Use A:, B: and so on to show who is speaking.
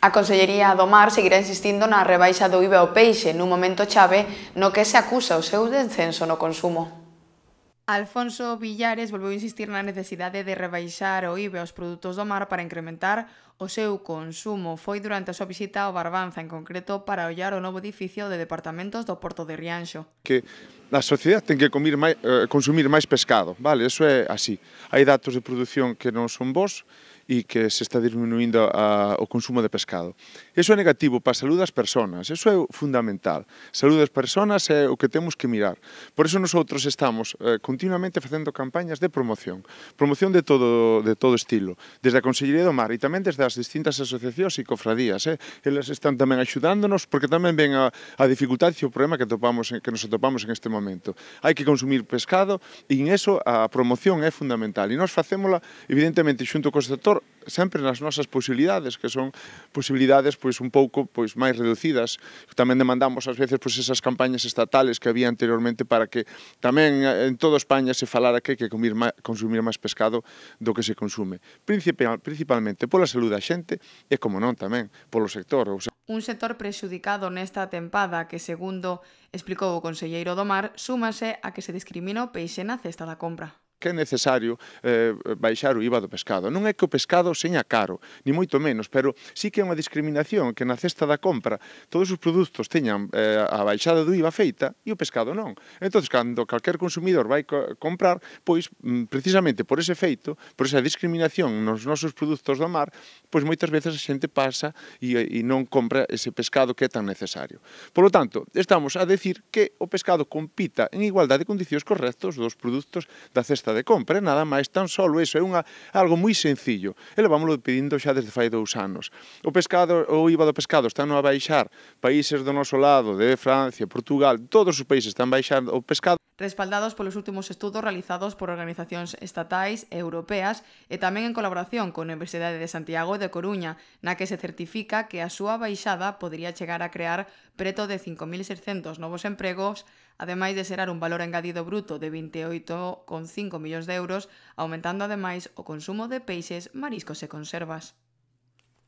A: A Consellería do Mar seguirá insistindo na rebaixa do IVA ao peixe nun momento chave no que se acusa o seu descenso no consumo. Alfonso Villares volveu insistir na necesidade de rebaixar o IVA aos produtos do mar para incrementar o seu consumo. Foi durante a súa visita ao Barbanza, en concreto, para ollar o novo edificio de departamentos do Porto de Rianxo.
B: Que a sociedade ten que comer máis, eh, consumir máis pescado, vale? Eso é así. Hai datos de produción que non son vos e que se está disminuindo a, o consumo de pescado. Eso é negativo para a saúde das persoas, eso é fundamental. Salud saúde das persoas é o que temos que mirar. Por eso nosotros estamos eh, continuamente facendo campañas de promoción, promoción de todo, de todo estilo, desde a Consellería do Mar e tamén desde as distintas asociacións e cofradías. Eh. Elas están tamén axudándonos porque tamén ven a, a dificultade e o problema que, topamos, que nos atopamos en este momento. Hai que consumir pescado e en eso a promoción é fundamental. E nós facémola, evidentemente, xunto co sector sempre nas nosas posibilidades, que son posibilidades pois un pouco pois máis reducidas. Tamén demandamos ás veces pois esas campañas estatales que había anteriormente para que tamén eh, en toda España se falara que hai que consumir máis, consumir máis pescado do que se consume. Principal, principalmente pola saúde da xente e como non tamén polo sector, ou sea,
A: un sector prexudicado nesta tempada que, segundo explicou o conselleiro do Mar, súmase a que se discrimina o peixe na cesta da compra
B: que é necesario eh, baixar o IVA do pescado. Non é que o pescado seña caro, ni moito menos, pero sí que é unha discriminación que na cesta da compra todos os produtos teñan eh, a baixada do IVA feita e o pescado non. Entón, cando calquer consumidor vai co comprar, pois mm, precisamente por ese feito, por esa discriminación nos nosos produtos do mar, pois moitas veces a xente pasa e, e non compra ese pescado que é tan necesario. Por lo tanto, estamos a decir que o pescado compita en igualdade de condicións correctos dos produtos da cesta lista de compra, é nada máis, tan solo iso, é unha, algo moi sencillo. E levámoslo pedindo xa desde fai dous anos. O pescado, o IVA do pescado está no a baixar, países do noso lado, de Francia, Portugal, todos os países están baixando o pescado,
A: respaldados polos últimos estudos realizados por organizacións estatais e europeas e tamén en colaboración con a Universidade de Santiago e de Coruña, na que se certifica que a súa baixada podría chegar a crear preto de 5.600 novos empregos, ademais de xerar un valor engadido bruto de 28,5 millóns de euros, aumentando ademais o consumo de peixes, mariscos e conservas.